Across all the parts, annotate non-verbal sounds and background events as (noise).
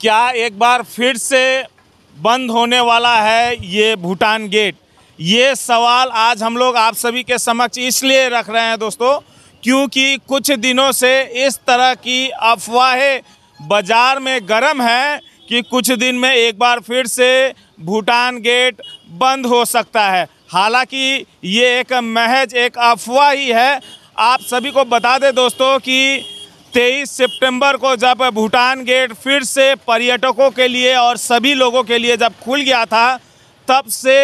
क्या एक बार फिर से बंद होने वाला है ये भूटान गेट ये सवाल आज हम लोग आप सभी के समक्ष इसलिए रख रहे हैं दोस्तों क्योंकि कुछ दिनों से इस तरह की अफवाहें बाज़ार में गर्म है कि कुछ दिन में एक बार फिर से भूटान गेट बंद हो सकता है हालांकि ये एक महज एक अफवाह ही है आप सभी को बता दें दोस्तों कि तेईस सितंबर को जब भूटान गेट फिर से पर्यटकों के लिए और सभी लोगों के लिए जब खुल गया था तब से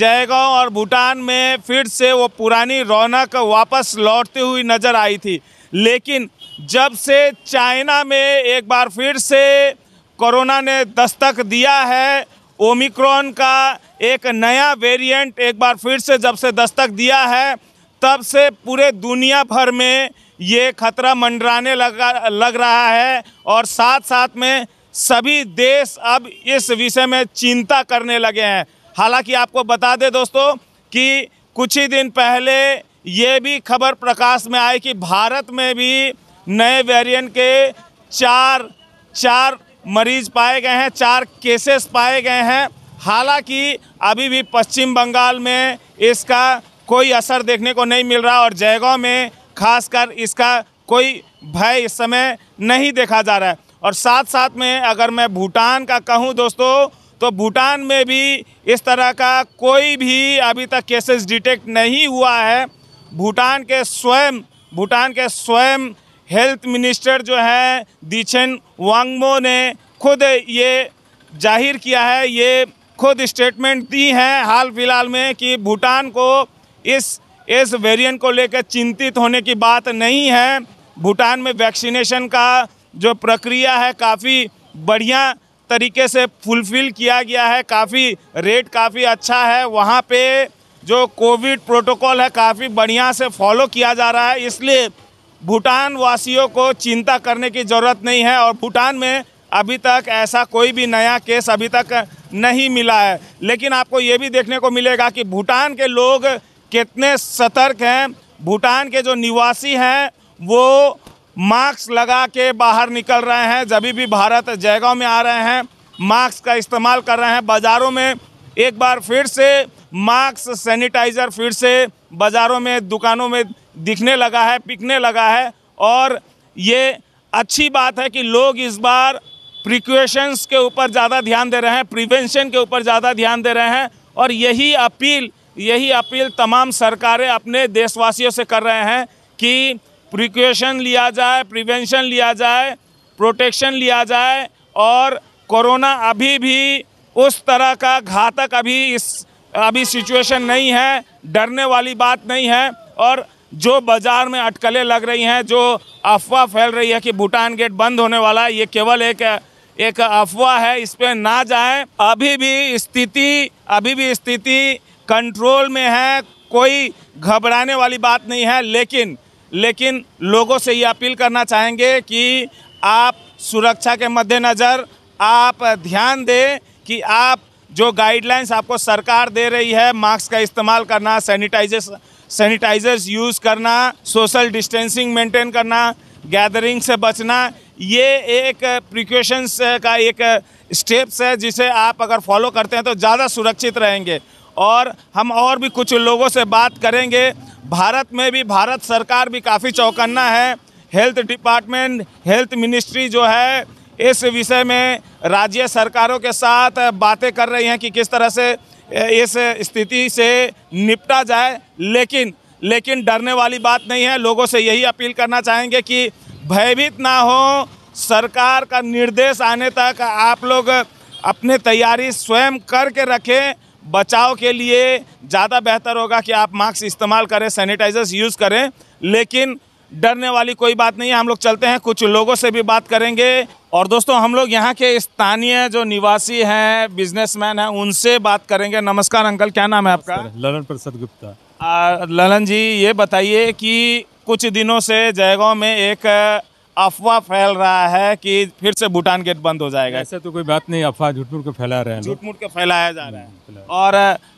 जयगांव और भूटान में फिर से वो पुरानी रौनक वापस लौटती हुई नज़र आई थी लेकिन जब से चाइना में एक बार फिर से कोरोना ने दस्तक दिया है ओमिक्रॉन का एक नया वेरिएंट एक बार फिर से जब से दस्तक दिया है तब से पूरे दुनिया भर में ये खतरा मंडराने लगा लग रहा है और साथ साथ में सभी देश अब इस विषय में चिंता करने लगे हैं हालांकि आपको बता दें दोस्तों कि कुछ ही दिन पहले ये भी खबर प्रकाश में आई कि भारत में भी नए वेरिएंट के चार चार मरीज पाए गए हैं चार केसेस पाए गए हैं हालांकि अभी भी पश्चिम बंगाल में इसका कोई असर देखने को नहीं मिल रहा और जयगांव में खासकर इसका कोई भय इस समय नहीं देखा जा रहा है और साथ साथ में अगर मैं भूटान का कहूँ दोस्तों तो भूटान में भी इस तरह का कोई भी अभी तक केसेस डिटेक्ट नहीं हुआ है भूटान के स्वयं भूटान के स्वयं हेल्थ मिनिस्टर जो हैं दीछेन वांगमो ने खुद ये जाहिर किया है ये खुद स्टेटमेंट दी हैं हाल फिलहाल में कि भूटान को इस इस वेरिएंट को लेकर चिंतित होने की बात नहीं है भूटान में वैक्सीनेशन का जो प्रक्रिया है काफ़ी बढ़िया तरीके से फुलफिल किया गया है काफ़ी रेट काफ़ी अच्छा है वहाँ पे जो कोविड प्रोटोकॉल है काफ़ी बढ़िया से फॉलो किया जा रहा है इसलिए भूटान वासियों को चिंता करने की ज़रूरत नहीं है और भूटान में अभी तक ऐसा कोई भी नया केस अभी तक नहीं मिला है लेकिन आपको ये भी देखने को मिलेगा कि भूटान के लोग कितने सतर्क हैं भूटान के जो निवासी हैं वो मास्क लगा के बाहर निकल रहे हैं जब भी भारत जयगांव में आ रहे हैं मास्क का इस्तेमाल कर रहे हैं बाज़ारों में एक बार फिर से मास्क सैनिटाइज़र फिर से बाज़ारों में दुकानों में दिखने लगा है पिकने लगा है और ये अच्छी बात है कि लोग इस बार प्रिक्वेशंस के ऊपर ज़्यादा ध्यान दे रहे हैं प्रिवेंशन के ऊपर ज़्यादा ध्यान दे रहे हैं और यही अपील यही अपील तमाम सरकारें अपने देशवासियों से कर रहे हैं कि प्रिक्वेशन लिया जाए प्रिवेंशन लिया जाए प्रोटेक्शन लिया जाए और कोरोना अभी भी उस तरह का घातक अभी इस अभी सिचुएशन नहीं है डरने वाली बात नहीं है और जो बाज़ार में अटकलें लग रही हैं जो अफवाह फैल रही है कि भूटान गेट बंद होने वाला है ये केवल एक एक अफवाह है इस पर ना जाएं अभी भी स्थिति अभी भी स्थिति कंट्रोल में है कोई घबराने वाली बात नहीं है लेकिन लेकिन लोगों से ये अपील करना चाहेंगे कि आप सुरक्षा के मद्देनज़र आप ध्यान दें कि आप जो गाइडलाइंस आपको सरकार दे रही है मास्क का इस्तेमाल करना सैनिटाइजर्स सैनिटाइजर्स यूज़ करना सोशल डिस्टेंसिंग मेंटेन करना गैदरिंग से बचना ये एक प्रिकॉशंस का एक स्टेप्स है जिसे आप अगर फॉलो करते हैं तो ज़्यादा सुरक्षित रहेंगे और हम और भी कुछ लोगों से बात करेंगे भारत में भी भारत सरकार भी काफ़ी चौकन्ना है हेल्थ डिपार्टमेंट हेल्थ मिनिस्ट्री जो है इस विषय में राज्य सरकारों के साथ बातें कर रही हैं कि किस तरह से इस स्थिति से निपटा जाए लेकिन लेकिन डरने वाली बात नहीं है लोगों से यही अपील करना चाहेंगे कि भयभीत ना हो सरकार का निर्देश आने तक आप लोग अपने तैयारी स्वयं करके रखें बचाव के लिए ज़्यादा बेहतर होगा कि आप मास्क इस्तेमाल करें सैनिटाइजर्स यूज़ करें लेकिन डरने वाली कोई बात नहीं है हम लोग चलते हैं कुछ लोगों से भी बात करेंगे और दोस्तों हम लोग यहाँ के स्थानीय जो निवासी हैं बिजनेसमैन हैं उनसे बात करेंगे नमस्कार अंकल क्या नाम है आपका ललन प्रसाद गुप्ता ललन जी ये बताइए कि कुछ दिनों से जयगांव में एक अफवाह फैल रहा है कि फिर से भूटान गेट बंद हो जाएगा ऐसे तो कोई बात नहीं अफवाह झूठ मूठ के फैला रहे हैं झूठ मूठ के फैलाया जा रहा है हम्म, और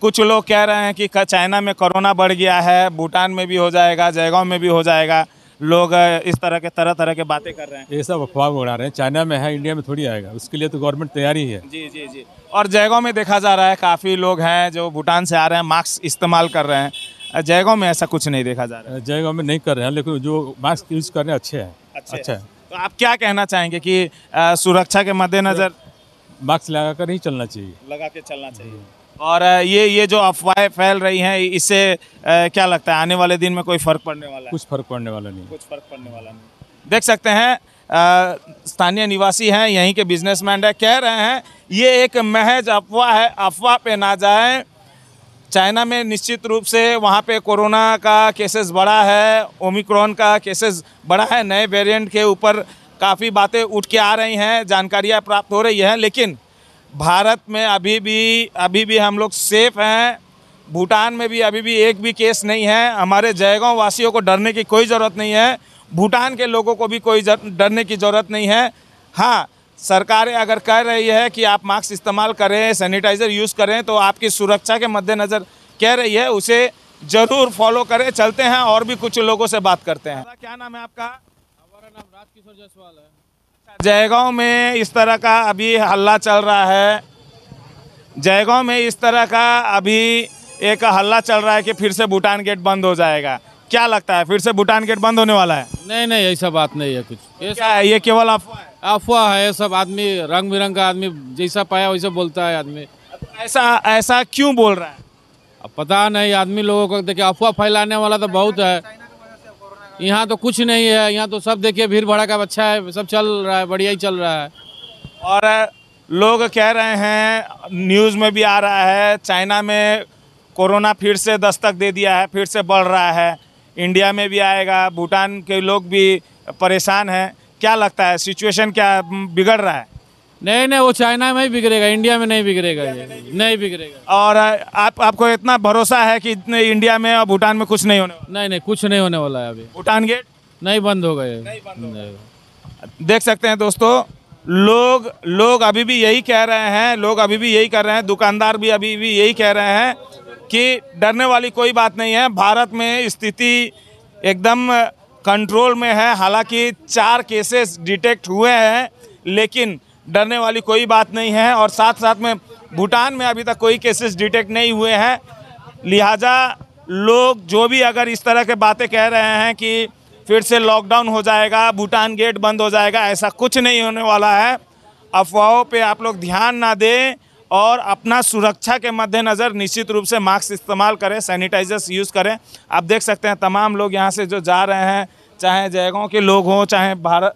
कुछ लोग कह रहे हैं कि चाइना में कोरोना बढ़ गया है भूटान में भी हो जाएगा जयगांव में भी हो जाएगा लोग इस तरह के तरह तरह के बातें कर रहे हैं ये सब अफवाह उड़ा रहे हैं चाइना में है इंडिया में थोड़ी आएगा उसके लिए तो गवर्नमेंट तैयारी है जी जी जी और जयगांव में देखा जा रहा है काफ़ी लोग हैं जो भूटान से आ रहे हैं मास्क इस्तेमाल कर रहे हैं जयगांव में ऐसा कुछ नहीं देखा जा रहा है जयगांव में नहीं कर रहे हैं लेकिन जो मास्क यूज़ कर रहे हैं अच्छे हैं अच्छे अच्छा तो आप क्या कहना चाहेंगे कि आ, सुरक्षा के मद्देनज़र मास्क लगा कर ही चलना चाहिए लगा के चलना चाहिए हम्म। और ये ये जो अफवाहें फैल रही हैं इससे क्या लगता है आने वाले दिन में कोई फ़र्क पड़ने वाला है कुछ फ़र्क पड़ने वाला नहीं कुछ फ़र्क पड़ने वाला नहीं देख सकते हैं स्थानीय निवासी हैं यहीं के बिजनेसमैन है कह रहे हैं ये एक महज अफवाह है अफवाह पे ना जाएं चाइना में निश्चित रूप से वहाँ पे कोरोना का केसेस बढ़ा है ओमिक्रॉन का केसेस बढ़ा है नए वेरिएंट के ऊपर काफ़ी बातें उठ के आ रही हैं जानकारियाँ प्राप्त हो रही हैं लेकिन भारत में अभी भी अभी भी हम लोग सेफ़ हैं भूटान में भी अभी भी एक भी केस नहीं है हमारे जयगांव वासियों को डरने की कोई ज़रूरत नहीं है भूटान के लोगों को भी कोई डरने की ज़रूरत नहीं है हाँ सरकार अगर कह रही है कि आप मास्क इस्तेमाल करें सैनिटाइज़र यूज़ करें तो आपकी सुरक्षा के मद्देनज़र कह रही है उसे ज़रूर फॉलो करें चलते हैं और भी कुछ लोगों से बात करते हैं क्या नाम है आपका हमारा नाम राजकिशोर जायसवाल है जयगांव में इस तरह का अभी हल्ला चल रहा है जयगांव में इस तरह का अभी एक हल्ला चल रहा है कि फिर से भूटान गेट बंद हो जाएगा क्या लगता है फिर से भूटान गेट बंद होने वाला है नहीं नहीं ऐसा बात नहीं है कुछ ये क्या है ये केवल अफवाह अफवाह है सब आदमी रंग का आदमी जैसा पाया वैसा बोलता है आदमी ऐसा ऐसा क्यों बोल रहा है अब पता नहीं आदमी लोगों को देखिए अफवाह फैलाने वाला तो बहुत है यहाँ तो कुछ नहीं है यहाँ तो सब देखिए भीड़ का अच्छा है सब चल रहा है बढ़िया ही चल रहा है और लोग कह रहे हैं न्यूज़ में भी आ रहा है चाइना में कोरोना फिर से दस्तक दे दिया है फिर से बढ़ रहा है इंडिया में भी आएगा भूटान के लोग भी परेशान हैं क्या लगता है सिचुएशन क्या बिगड़ रहा है नहीं नहीं वो चाइना में ही बिगड़ेगा इंडिया में नहीं बिगड़ेगा ये नहीं बिगड़ेगा और आप आपको इतना भरोसा है कि इतने इंडिया में और भूटान में कुछ नहीं होने वाला नहीं नहीं कुछ नहीं होने वाला है अभी भूटान गेट नहीं बंद हो गए देख सकते हैं दोस्तों लोग लोग अभी भी यही कह रहे हैं लोग अभी भी यही कह रहे हैं दुकानदार भी अभी भी यही कह रहे हैं कि डरने वाली कोई बात नहीं है भारत में स्थिति एकदम कंट्रोल में है हालांकि चार केसेस डिटेक्ट हुए हैं लेकिन डरने वाली कोई बात नहीं है और साथ साथ में भूटान में अभी तक कोई केसेस डिटेक्ट नहीं हुए हैं लिहाजा लोग जो भी अगर इस तरह के बातें कह रहे हैं कि फिर से लॉकडाउन हो जाएगा भूटान गेट बंद हो जाएगा ऐसा कुछ नहीं होने वाला है अफवाहों पे आप लोग ध्यान ना दें और अपना सुरक्षा के मद्देनज़र निश्चित रूप से मास्क इस्तेमाल करें सैनिटाइजर्स यूज़ करें आप देख सकते हैं तमाम लोग यहाँ से जो जा रहे हैं चाहे जयगांव के लोग हों चाहे बाहर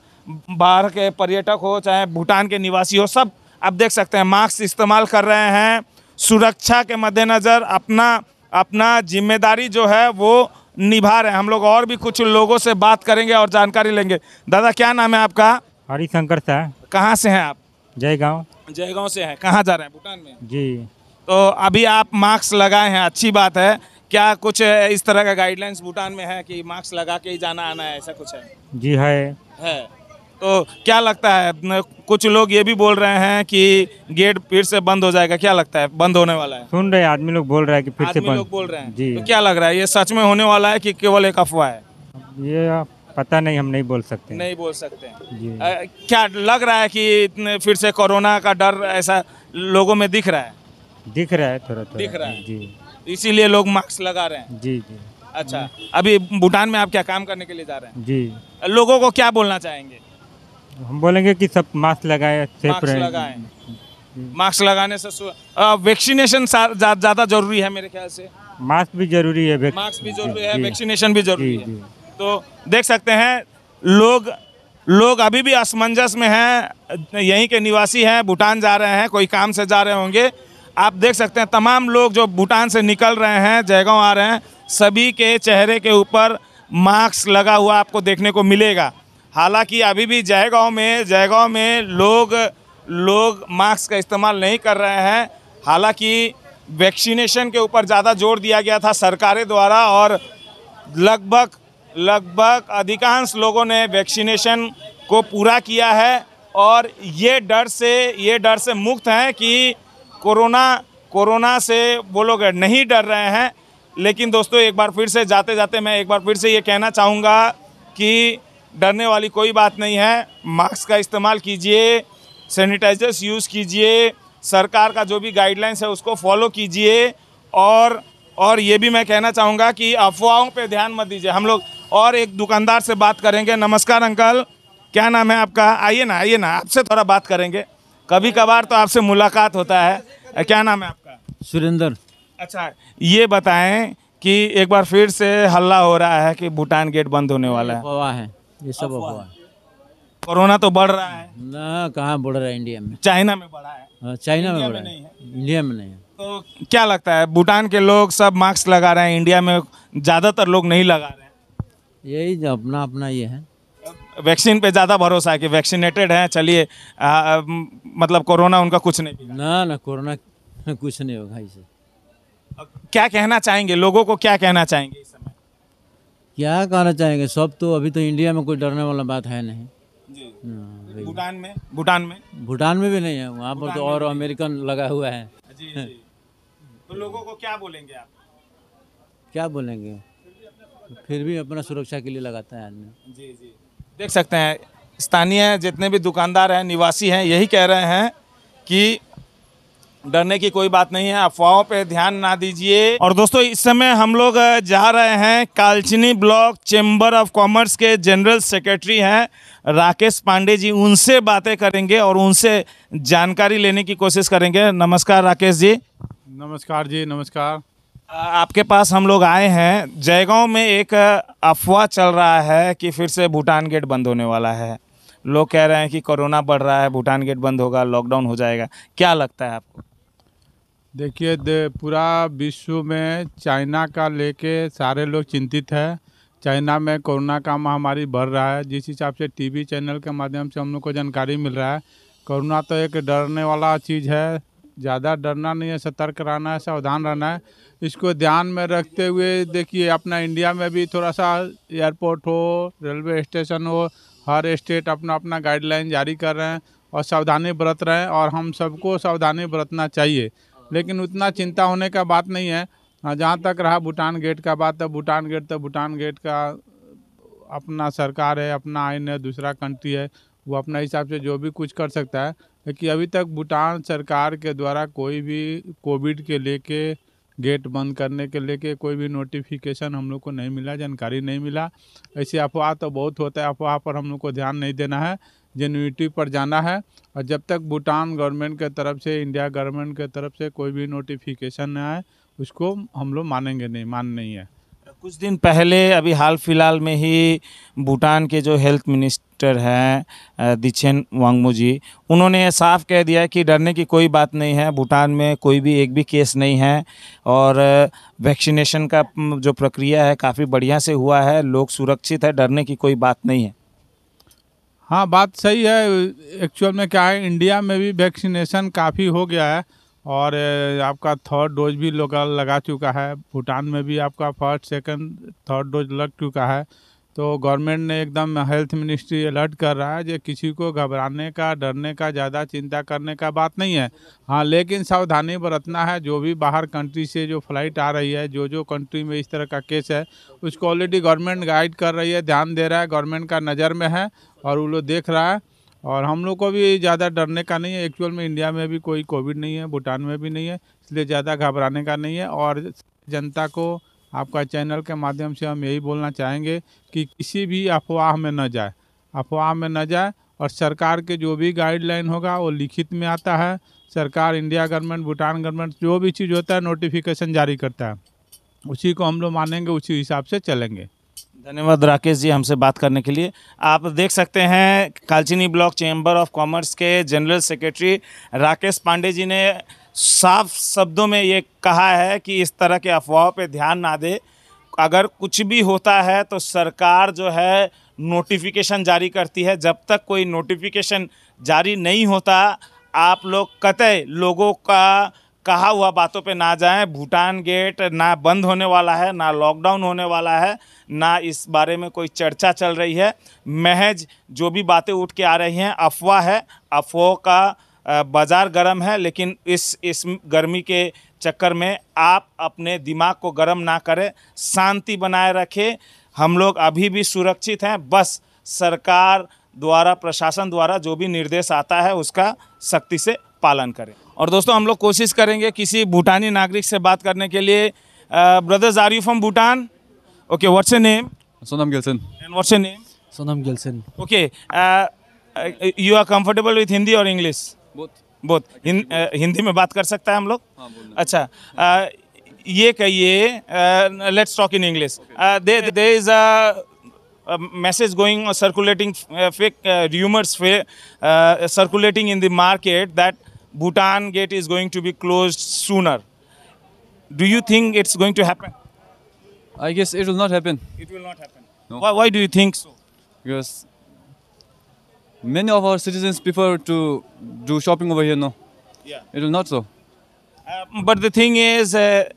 बाहर के पर्यटक हो चाहे भूटान के निवासी हो सब आप देख सकते हैं मास्क इस्तेमाल कर रहे हैं सुरक्षा के मद्देनज़र अपना अपना जिम्मेदारी जो है वो निभा रहे हैं हम लोग और भी कुछ लोगों से बात करेंगे और जानकारी लेंगे दादा क्या नाम है आपका हरिशंकर साह कहाँ से हैं आप जय गाँव जय गाँव से है कहाँ जा रहे हैं भूटान में जी तो अभी आप मास्क लगाए हैं अच्छी बात है क्या कुछ इस तरह का गाइडलाइंस भूटान में है कि मास्क लगा के ही जाना आना है ऐसा कुछ है जी है है तो क्या लगता है कुछ लोग ये भी बोल रहे हैं कि गेट फिर से बंद हो जाएगा क्या लगता है बंद होने वाला है सुन रहे हैं आदमी लोग बोल रहे हैं कि फिर से बंद लोग बोल रहे हैं जी तो क्या लग रहा है ये सच में होने वाला है कि केवल एक अफवाह है ये आप पता नहीं हम नहीं बोल सकते नहीं बोल सकते जी आ, क्या लग रहा है कि फिर से कोरोना का डर ऐसा लोगों में दिख रहा है दिख रहा है थोड़ा थोड़ा दिख रहा है जी इसीलिए लोग मास्क लगा रहे हैं जी जी अच्छा अभी भूटान में आप क्या काम करने के लिए जा रहे हैं जी लोगों को क्या बोलना चाहेंगे हम बोलेंगे कि सब मास्क लगाए सेफ लगाए मास्क लगाने से वैक्सीनेशन ज़्यादा जा, जरूरी है मेरे ख्याल से मास्क भी जरूरी है मास्क भी जरूरी है वैक्सीनेशन भी जरूरी है तो देख सकते हैं लोग लोग अभी भी असमंजस में हैं यहीं के निवासी हैं भूटान जा रहे हैं कोई काम से जा रहे होंगे आप देख सकते हैं तमाम लोग जो भूटान से निकल रहे हैं जयगांव आ रहे हैं सभी के चेहरे के ऊपर मास्क लगा हुआ आपको देखने को मिलेगा हालांकि अभी भी जयगांव में जयगांव में लोग लोग मास्क का इस्तेमाल नहीं कर रहे हैं हालांकि वैक्सीनेशन के ऊपर ज़्यादा जोर दिया गया था सरकारें द्वारा और लगभग लगभग अधिकांश लोगों ने वैक्सीनेशन को पूरा किया है और ये डर से ये डर से मुक्त हैं कि कोरोना कोरोना से वो लोग नहीं डर रहे हैं लेकिन दोस्तों एक बार फिर से जाते जाते मैं एक बार फिर से ये कहना चाहूँगा कि डरने वाली कोई बात नहीं है मास्क का इस्तेमाल कीजिए सैनिटाइजर्स यूज़ कीजिए सरकार का जो भी गाइडलाइंस है उसको फॉलो कीजिए और और ये भी मैं कहना चाहूँगा कि अफवाहों पे ध्यान मत दीजिए हम लोग और एक दुकानदार से बात करेंगे नमस्कार अंकल क्या नाम है आपका आइए ना आइए ना आपसे थोड़ा बात करेंगे कभी कभार तो आपसे मुलाकात होता है क्या नाम है आपका सुरेंद्र अच्छा ये बताएं कि एक बार फिर से हल्ला हो रहा है कि भूटान गेट बंद होने वाला है अफवाह है ये सब अफवाह कोरोना तो बढ़ रहा है ना कहाँ बढ़ रहा है इंडिया में चाइना में बढ़ा है हाँ, चाइना में बढ़ा है इंडिया में नहीं है तो क्या लगता है भूटान के लोग सब मास्क लगा रहे हैं इंडिया में ज़्यादातर लोग नहीं लगा रहे हैं यही जो अपना अपना ये है वैक्सीन पे ज़्यादा भरोसा है कि वैक्सीनेटेड हैं चलिए मतलब कोरोना उनका कुछ नहीं ना ना कोरोना (laughs) कुछ नहीं होगा इसे क्या कहना चाहेंगे लोगों को क्या कहना चाहेंगे इस समय क्या कहना चाहेंगे सब तो अभी तो इंडिया में कोई डरने वाला बात है नहीं हाँ, भूटान में भूटान में भूटान में भी नहीं है वहाँ पर तो और अमेरिकन लगा हुआ है जी, जी। तो लोगों को क्या बोलेंगे आप क्या बोलेंगे फिर भी अपना सुरक्षा के लिए लगाता है आदमी जी जी देख सकते हैं स्थानीय जितने भी दुकानदार हैं निवासी हैं यही कह रहे हैं कि डरने की कोई बात नहीं है अफवाहों पे ध्यान ना दीजिए और दोस्तों इस समय हम लोग जा रहे हैं Kalchini block chamber of commerce के जनरल सेक्रेटरी हैं राकेश पांडे जी उनसे बातें करेंगे और उनसे जानकारी लेने की कोशिश करेंगे नमस्कार राकेश जी नमस्कार जी नमस्कार आपके पास हम लोग आए हैं जयगांव में एक अफवाह चल रहा है कि फिर से भूटान गेट बंद होने वाला है लोग कह रहे हैं कि कोरोना बढ़ रहा है भूटान गेट बंद होगा लॉकडाउन हो जाएगा क्या लगता है आपको देखिए दे, पूरा विश्व में चाइना का लेके सारे लोग चिंतित है चाइना में कोरोना का महामारी बढ़ रहा है जिस हिसाब से टी चैनल के माध्यम से हम लोग को जानकारी मिल रहा है कोरोना तो एक डरने वाला चीज़ है ज़्यादा डरना नहीं है सतर्क रहना है सावधान रहना है इसको ध्यान में रखते हुए देखिए अपना इंडिया में भी थोड़ा सा एयरपोर्ट हो रेलवे स्टेशन हो हर स्टेट अपना अपना गाइडलाइन जारी कर रहे हैं और सावधानी बरत रहे हैं और हम सबको सावधानी बरतना चाहिए लेकिन उतना चिंता होने का बात नहीं है हाँ, जहाँ तक रहा भूटान गेट का बात है भूटान गेट तो भूटान गेट का अपना सरकार है अपना आइन है दूसरा कंट्री है वो अपने हिसाब से जो भी कुछ कर सकता है लेकिन अभी तक भूटान सरकार के द्वारा कोई भी कोविड के लेके गेट बंद करने के लेके कोई भी नोटिफिकेशन हम लोग को नहीं मिला जानकारी नहीं मिला ऐसी अफवाह तो बहुत होता है अफवाह पर हम लोग को ध्यान नहीं देना है जेन्यूटी पर जाना है और जब तक भूटान गवर्नमेंट के तरफ से इंडिया गवर्नमेंट के तरफ से कोई भी नोटिफिकेशन ना आए उसको हम लोग मानेंगे नहीं मान नहीं है कुछ दिन पहले अभी हाल फिलहाल में ही भूटान के जो हेल्थ मिनिस्ट डायरेक्टर हैं दिछेन वांगमो जी उन्होंने साफ कह दिया कि डरने की कोई बात नहीं है भूटान में कोई भी एक भी केस नहीं है और वैक्सीनेशन का जो प्रक्रिया है काफ़ी बढ़िया से हुआ है लोग सुरक्षित है डरने की कोई बात नहीं है हाँ बात सही है एक्चुअल में क्या है इंडिया में भी वैक्सीनेशन काफ़ी हो गया है और आपका थर्ड डोज भी लोग लगा चुका है भूटान में भी आपका फर्स्ट सेकंड थर्ड डोज लग चुका है तो गवर्नमेंट ने एकदम हेल्थ मिनिस्ट्री अलर्ट कर रहा है जो किसी को घबराने का डरने का ज़्यादा चिंता करने का बात नहीं है हाँ लेकिन सावधानी बरतना है जो भी बाहर कंट्री से जो फ्लाइट आ रही है जो जो कंट्री में इस तरह का केस है उसको ऑलरेडी गवर्नमेंट गाइड कर रही है ध्यान दे रहा है गवर्नमेंट का नज़र में है और वो लोग देख रहा है और हम लोग को भी ज़्यादा डरने का नहीं है एक्चुअल में इंडिया में भी कोई कोविड नहीं है भूटान में भी नहीं है इसलिए ज़्यादा घबराने का नहीं है और जनता को आपका चैनल के माध्यम से हम यही बोलना चाहेंगे कि किसी भी अफवाह में न जाए अफवाह में न जाए और सरकार के जो भी गाइडलाइन होगा वो लिखित में आता है सरकार इंडिया गवर्नमेंट भूटान गवर्नमेंट जो भी चीज़ होता है नोटिफिकेशन जारी करता है उसी को हम लोग मानेंगे उसी हिसाब से चलेंगे धन्यवाद राकेश जी हमसे बात करने के लिए आप देख सकते हैं Kalchini block chamber of commerce के जनरल सेक्रेटरी राकेश पांडे जी ने साफ शब्दों में ये कहा है कि इस तरह के अफवाहों पे ध्यान ना दे अगर कुछ भी होता है तो सरकार जो है नोटिफिकेशन जारी करती है जब तक कोई नोटिफिकेशन जारी नहीं होता आप लोग कतई लोगों का कहा हुआ बातों पे ना जाएं भूटान गेट ना बंद होने वाला है ना लॉकडाउन होने वाला है ना इस बारे में कोई चर्चा चल रही है महज जो भी बातें उठ के आ रही हैं अफवाह है अफवाह का बाज़ार गर्म है लेकिन इस इस गर्मी के चक्कर में आप अपने दिमाग को गर्म ना करें शांति बनाए रखें हम लोग अभी भी सुरक्षित हैं बस सरकार द्वारा प्रशासन द्वारा जो भी निर्देश आता है उसका सख्ती से पालन करें और दोस्तों हम लोग कोशिश करेंगे किसी भूटानी नागरिक से बात करने के लिए brothers are you from Bhutan okay what's your name Sonam Gyeltshen and what's your name Sonam Gyeltshen okay you are comfortable with Hindi और इंग्लिश बोथ बोथ हिं, हिंदी में बात कर सकता है हम लोग हाँ, अच्छा आ, ये कहिए let's talk in English there there is a message going circulating rumours फे circulating in the market that Bhutan gate is going to be close sooner do you think it's going to happen I guess it will not happen it will not happen why do you think so because many of our citizens prefer to do shopping over here, no? Yeah. It is not so. Uh, but the thing is, uh,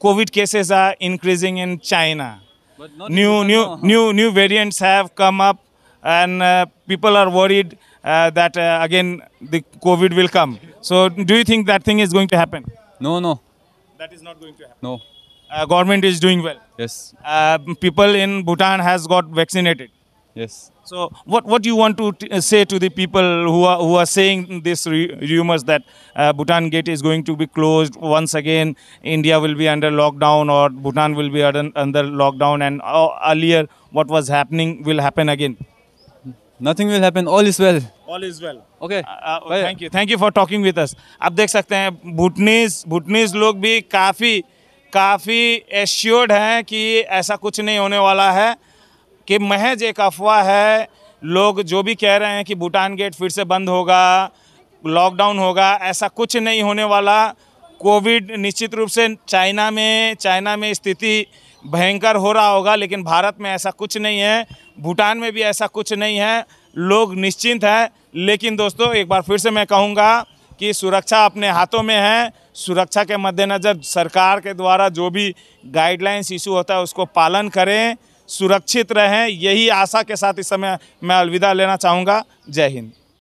COVID cases are increasing in China. new, new, huh? new, new variants have come up and uh, people are worried uh, that uh, again the COVID will come. So do you think that thing is going to happen? No, no. That is not going to happen. No. Uh, government is doing well. Yes. people in Bhutan has got vaccinated. Yes. So what, what do you want to uh, say to the people who are, who are saying these rumors that uh, Bhutan gate is going to be closed once again, India will be under lockdown or Bhutan will be under, under lockdown and uh, earlier what was happening will happen again? Nothing will happen. All is well. All is well. Okay. Uh, thank you. Thank you for talking with us. आप देख सकते हैं Bhutanese भूटनीज लोग भी काफ़ी काफ़ी assured हैं कि ऐसा कुछ नहीं होने वाला है कि महज एक अफवाह है लोग जो भी कह रहे हैं कि भूटान गेट फिर से बंद होगा लॉकडाउन होगा ऐसा कुछ नहीं होने वाला कोविड निश्चित रूप से चाइना में चाइना में स्थिति भयंकर हो रहा होगा लेकिन भारत में ऐसा कुछ नहीं है भूटान में भी ऐसा कुछ नहीं है लोग निश्चिंत हैं लेकिन दोस्तों एक बार फिर से मैं कहूँगा कि सुरक्षा अपने हाथों में है सुरक्षा के मद्देनज़र सरकार के द्वारा जो भी गाइडलाइंस इशू होता है उसको पालन करें सुरक्षित रहें यही आशा के साथ इस समय मैं अलविदा लेना चाहूँगा जय हिंद